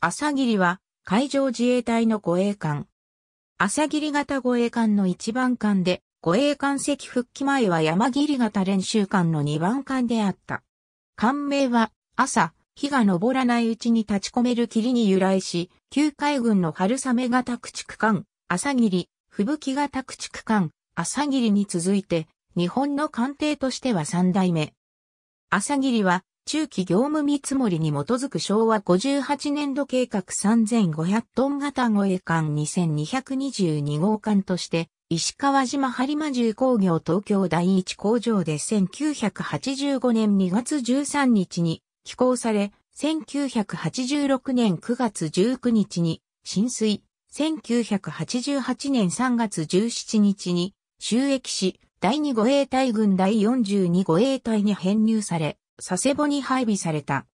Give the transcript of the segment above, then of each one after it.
朝霧は海上自衛隊の護衛艦。朝霧型護衛艦の1番艦で、護衛艦席復帰前は山霧型練習艦の2番艦であった。艦名は朝、日が昇らないうちに立ち込める霧に由来し、旧海軍の春雨型駆逐艦、朝霧、吹雪型駆逐艦、朝霧に続いて、日本の艦艇としては3代目。朝霧は中期業務見積もりに基づく昭和58年度計画3500トン型護衛艦2222号艦として、石川島播磨重工業東京第一工場で1985年2月13日に寄港され、1986年9月19日に浸水、1988年3月17日に収益し、第2護衛隊軍第42護衛隊に編入され、佐世保に配備された。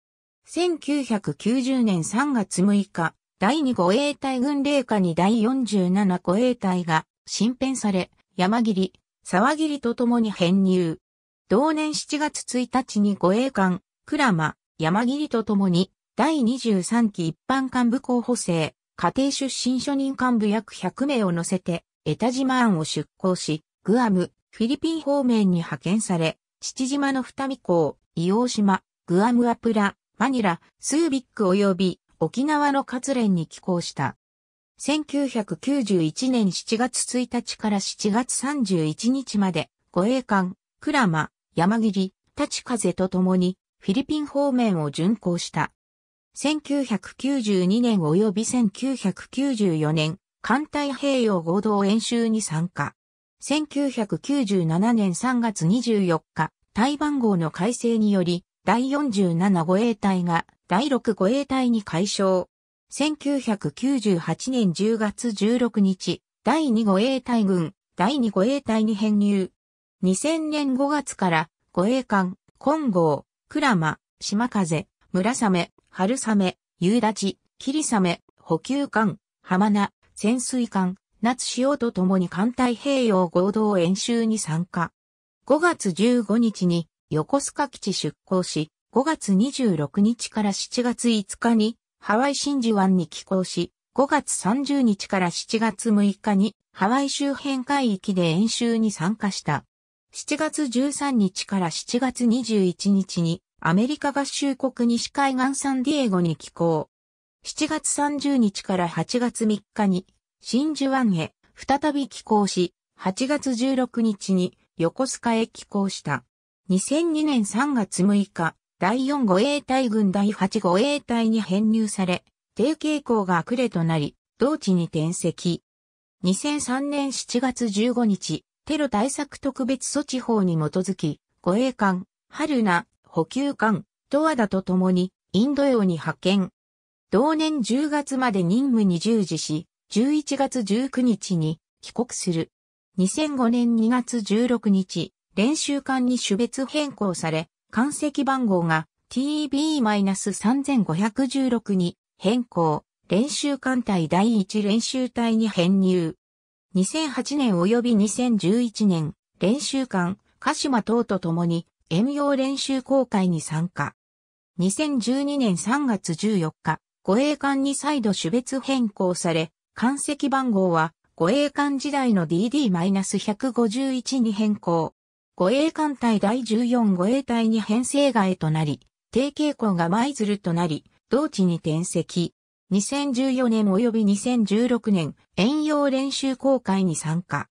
1990年3月6日、第2護衛隊軍令下に第47護衛隊が新編され、山切、沢切と共に編入。同年7月1日に護衛艦、鞍馬、山切と共に、第23期一般幹部候補生、家庭出身初任幹部約100名を乗せて、江田島案を出港し、グアム、フィリピン方面に派遣され、父島の二見港、伊黄島、グアムアプラ、マニラ、スービック及び沖縄の活連に寄港した。1991年7月1日から7月31日まで、護衛艦、クラマ、山霧、立風と共に、フィリピン方面を巡航した。1992年及び1994年、艦隊平洋合同演習に参加。1997年3月24日、台番号の改正により、第47護衛隊が第6護衛隊に改称。1998年10月16日、第2護衛隊軍、第2護衛隊に編入。2000年5月から、護衛艦、金剛、鞍馬、島風、村雨、春雨、夕立、霧雨、補給艦、浜名、潜水艦、夏潮と共に艦隊併用合同演習に参加。5月15日に横須賀基地出港し、5月26日から7月5日にハワイ真珠湾に寄港し、5月30日から7月6日にハワイ周辺海域で演習に参加した。7月13日から7月21日にアメリカ合衆国西海岸サンディエゴに寄港。7月30日から8月3日に真珠湾へ再び寄港し、8月16日に横須賀へ寄港した。2002年3月6日、第4護衛隊軍第8護衛隊に編入され、低傾向が悪れとなり、同地に転籍。2003年7月15日、テロ対策特別措置法に基づき、護衛艦、春名、補給艦、ドアダと共に、インド洋に派遣。同年10月まで任務に従事し、11月19日に帰国する。2005年2月16日、練習艦に種別変更され、関石番号が TB-3516 に変更、練習艦隊第1練習隊に編入。2008年及び2011年、練習艦、鹿島等と共に、遠洋練習公開に参加。2012年3月14日、護衛艦に再度種別変更され、艦籍番号は護衛艦時代の DD-151 に変更。護衛艦隊第14護衛隊に編成外となり、定型校が舞鶴となり、同地に転籍。2014年及び2016年、遠洋練習公開に参加。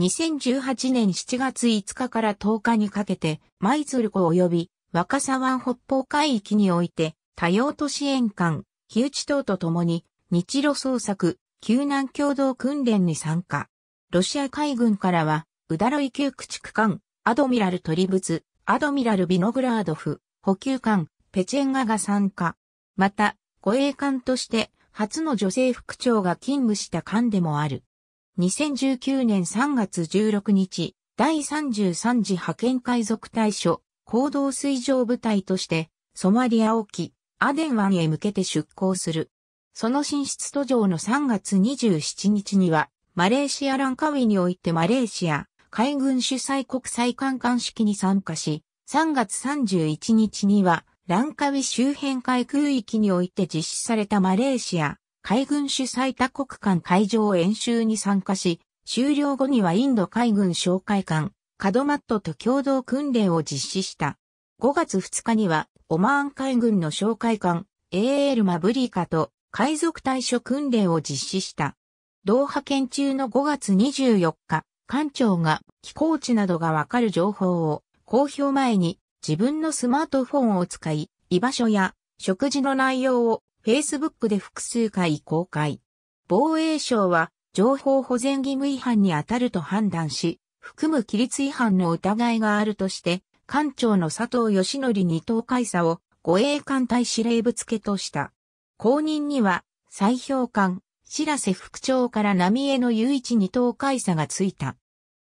2018年7月5日から10日にかけて、舞鶴湖及び若狭湾北方海域において、多用都市沿艦、日打ち等とともに、日露捜索、救難共同訓練に参加。ロシア海軍からは、ウダロイ級駆逐艦、アドミラルトリブツ、アドミラルビノグラードフ、補給艦、ペチェンガが参加。また、護衛艦として、初の女性副長が勤務した艦でもある。2019年3月16日、第33次派遣海賊対処、行動水上部隊として、ソマリア沖、アデン湾へ向けて出港する。その進出途上の3月27日には、マレーシアランカウィにおいてマレーシア海軍主催国際観艦式に参加し、3月31日には、ランカウィ周辺海空域において実施されたマレーシア海軍主催多国間海上演習に参加し、終了後にはインド海軍哨戒艦カドマットと共同訓練を実施した。5月2日には、オマーン海軍の哨戒艦 AL マブリーカと海賊対処訓練を実施した。同派遣中の5月24日、艦長が寄港地などがわかる情報を公表前に自分のスマートフォンを使い、居場所や食事の内容を Facebook で複数回公開。防衛省は情報保全義務違反に当たると判断し、含む規律違反の疑いがあるとして、艦長の佐藤義則二等海佐を護衛艦隊司令部付とした。後任には、再評官、白瀬副長から浪江の雄一二等海佐がついた。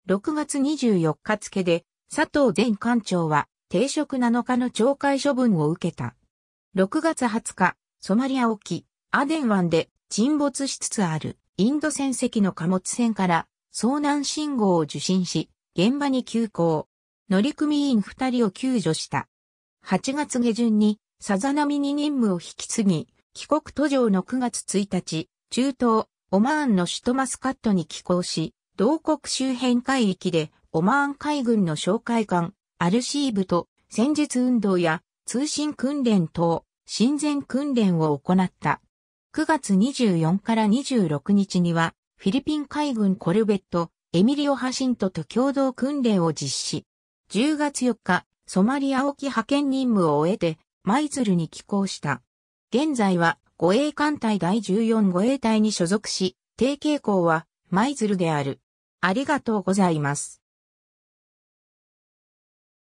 6月24日付で、佐藤前艦長は、停職7日の懲戒処分を受けた。6月20日、ソマリア沖、アデン湾で沈没しつつあるインド船籍の貨物船から遭難信号を受信し、現場に急行。乗組員2人を救助した。8月下旬に、さざ波に任務を引き継ぎ、帰国途上の9月1日、中東、オマーンの首都マスカットに寄港し、同国周辺海域でオマーン海軍の哨戒艦、アルシーブと戦術運動や通信訓練等、親善訓練を行った。9月24から26日には、フィリピン海軍コルベット、エミリオ・ハシントと共同訓練を実施。10月4日、ソマリア沖派遣任務を終えて、舞鶴に寄港した。現在は護衛艦隊第14護衛隊に所属し、低傾向は舞鶴である。ありがとうございます。